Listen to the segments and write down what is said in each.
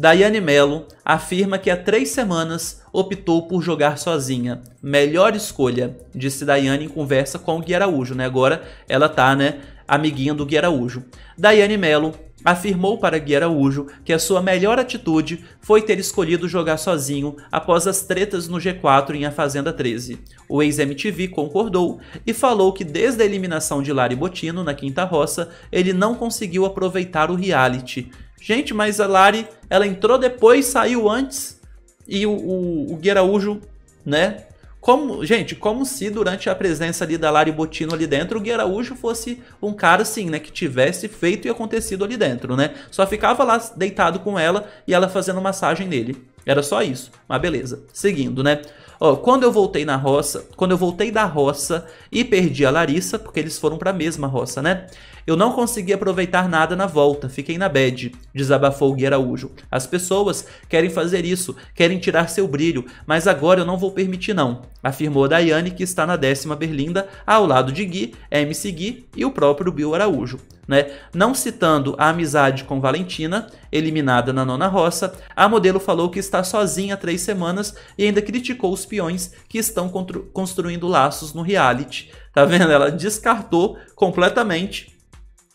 Daiane Mello afirma que há três semanas optou por jogar sozinha. Melhor escolha, disse Daiane em conversa com o Gui Araújo, né? Agora ela tá, né, amiguinha do Gui Araújo. Daiane Mello afirmou para Gui Araújo que a sua melhor atitude foi ter escolhido jogar sozinho após as tretas no G4 em A Fazenda 13. O ex-MTV concordou e falou que desde a eliminação de Lari Botino na Quinta Roça, ele não conseguiu aproveitar o reality. Gente, mas a Lari, ela entrou depois, saiu antes e o, o, o Gui Araújo, né? Como, gente, como se durante a presença ali da Lari Botino ali dentro, o Gui Araújo fosse um cara assim, né? Que tivesse feito e acontecido ali dentro, né? Só ficava lá deitado com ela e ela fazendo massagem nele. Era só isso. Mas beleza. Seguindo, né? Ó, quando eu voltei na roça, quando eu voltei da roça e perdi a Larissa, porque eles foram para a mesma roça, né? Eu não consegui aproveitar nada na volta, fiquei na bad, desabafou Gui Araújo. As pessoas querem fazer isso, querem tirar seu brilho, mas agora eu não vou permitir não, afirmou Daiane, que está na décima berlinda, ao lado de Gui, MC Gui e o próprio Bill Araújo. Né? Não citando a amizade com Valentina, eliminada na nona roça, a modelo falou que está sozinha há três semanas e ainda criticou os peões que estão construindo laços no reality. Tá vendo? Ela descartou completamente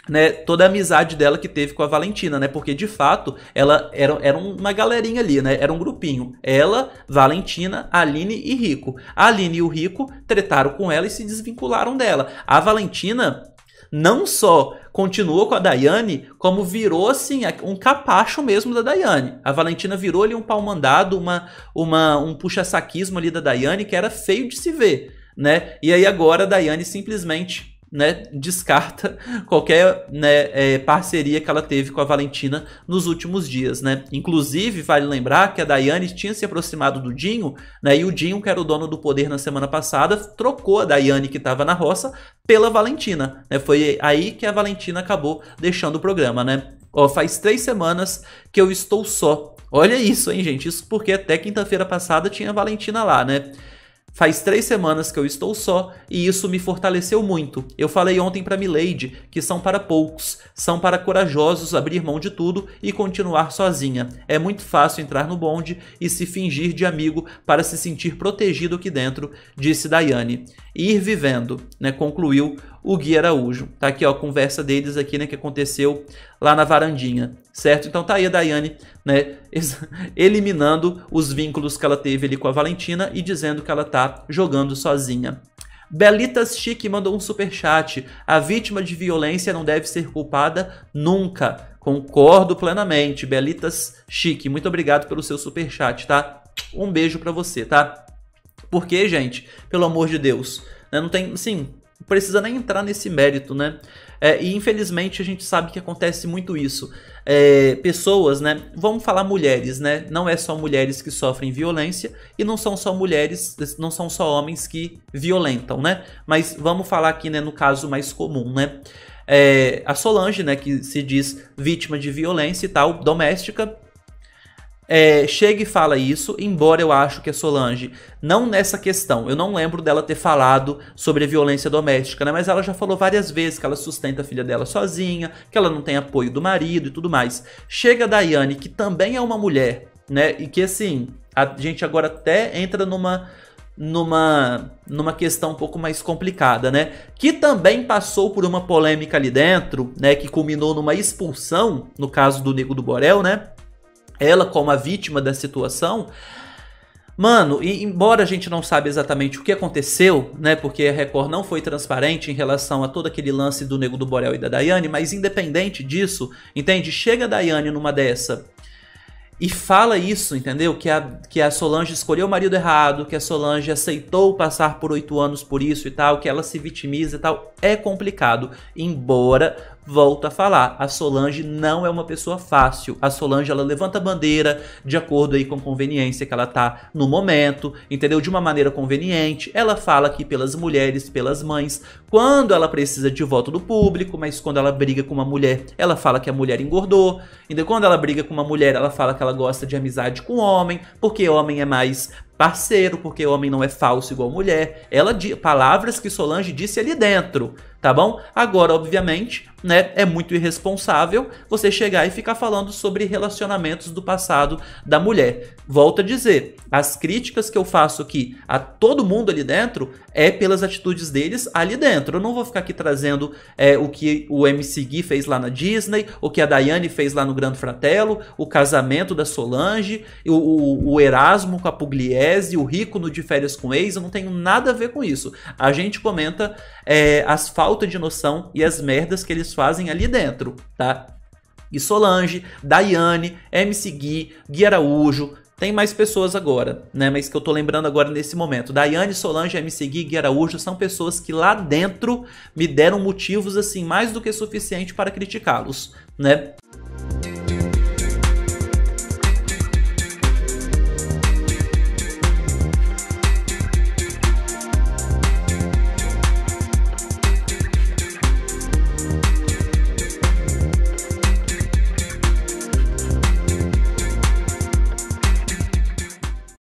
né, toda a amizade dela que teve com a Valentina, né? Porque de fato ela era, era uma galerinha ali, né? Era um grupinho. Ela, Valentina, Aline e Rico. A Aline e o Rico tretaram com ela e se desvincularam dela. A Valentina não só continuou com a Daiane, como virou assim um capacho mesmo da Daiane. A Valentina virou ali um pau mandado, uma, uma, um puxa-saquismo ali da Daiane que era feio de se ver, né? E aí agora a Daiane simplesmente né, descarta qualquer né, é, parceria que ela teve com a Valentina nos últimos dias, né? Inclusive, vale lembrar que a Daiane tinha se aproximado do Dinho, né? E o Dinho, que era o dono do poder na semana passada, trocou a Daiane que estava na roça pela Valentina. Né? Foi aí que a Valentina acabou deixando o programa, né? Ó, faz três semanas que eu estou só. Olha isso, hein, gente? Isso porque até quinta-feira passada tinha a Valentina lá, né? Faz três semanas que eu estou só e isso me fortaleceu muito. Eu falei ontem para Milady que são para poucos, são para corajosos abrir mão de tudo e continuar sozinha. É muito fácil entrar no bonde e se fingir de amigo para se sentir protegido aqui dentro, disse Daiane. E ir vivendo, né? Concluiu o Gui Araújo. Tá aqui, ó, a conversa deles aqui, né, que aconteceu lá na varandinha, certo? Então tá aí a Daiane, né, eliminando os vínculos que ela teve ali com a Valentina e dizendo que ela tá jogando sozinha. Belitas Chique mandou um super chat. A vítima de violência não deve ser culpada nunca. Concordo plenamente. Belitas Chique, muito obrigado pelo seu super chat, tá? Um beijo para você, tá? Porque, gente, pelo amor de Deus, né, não tem, sim precisa nem entrar nesse mérito, né? É, e infelizmente a gente sabe que acontece muito isso. É, pessoas, né? Vamos falar mulheres, né? Não é só mulheres que sofrem violência e não são só mulheres, não são só homens que violentam, né? Mas vamos falar aqui, né? No caso mais comum, né? É, a Solange, né? Que se diz vítima de violência e tal, doméstica, é, chega e fala isso, embora eu acho que a Solange, não nessa questão, eu não lembro dela ter falado sobre a violência doméstica, né? Mas ela já falou várias vezes que ela sustenta a filha dela sozinha, que ela não tem apoio do marido e tudo mais. Chega a Daiane, que também é uma mulher, né? E que assim, a gente agora até entra numa numa numa questão um pouco mais complicada, né? Que também passou por uma polêmica ali dentro, né, que culminou numa expulsão, no caso do Nego do Borel, né? ela como a vítima da situação. Mano, e embora a gente não saiba exatamente o que aconteceu, né? Porque a Record não foi transparente em relação a todo aquele lance do Nego do Borel e da Daiane, mas independente disso, entende? Chega a Daiane numa dessa e fala isso, entendeu? Que a, que a Solange escolheu o marido errado, que a Solange aceitou passar por oito anos por isso e tal, que ela se vitimiza e tal. É complicado, embora volta a falar, a Solange não é uma pessoa fácil. A Solange ela levanta a bandeira de acordo aí com a conveniência que ela tá no momento, entendeu? De uma maneira conveniente. Ela fala aqui pelas mulheres, pelas mães, quando ela precisa de voto do público, mas quando ela briga com uma mulher, ela fala que a mulher engordou. Então quando ela briga com uma mulher, ela fala que ela gosta de amizade com homem, porque homem é mais parceiro, porque homem não é falso igual mulher. Ela palavras que Solange disse ali dentro tá bom? Agora, obviamente, né, é muito irresponsável você chegar e ficar falando sobre relacionamentos do passado da mulher. Volto a dizer, as críticas que eu faço aqui a todo mundo ali dentro é pelas atitudes deles ali dentro. Eu não vou ficar aqui trazendo é, o que o MC Gui fez lá na Disney, o que a Dayane fez lá no Grande Fratello, o casamento da Solange, o, o, o Erasmo com a Pugliese, o Rico no De Férias com Ex, eu não tenho nada a ver com isso. A gente comenta é, as faltas falta de noção e as merdas que eles fazem ali dentro, tá? E Solange, Daiane, MC Gui, Gui Araújo, tem mais pessoas agora, né? Mas que eu tô lembrando agora nesse momento. Daiane Solange, MC Gui, Gui Araújo são pessoas que lá dentro me deram motivos assim mais do que suficiente para criticá-los, né?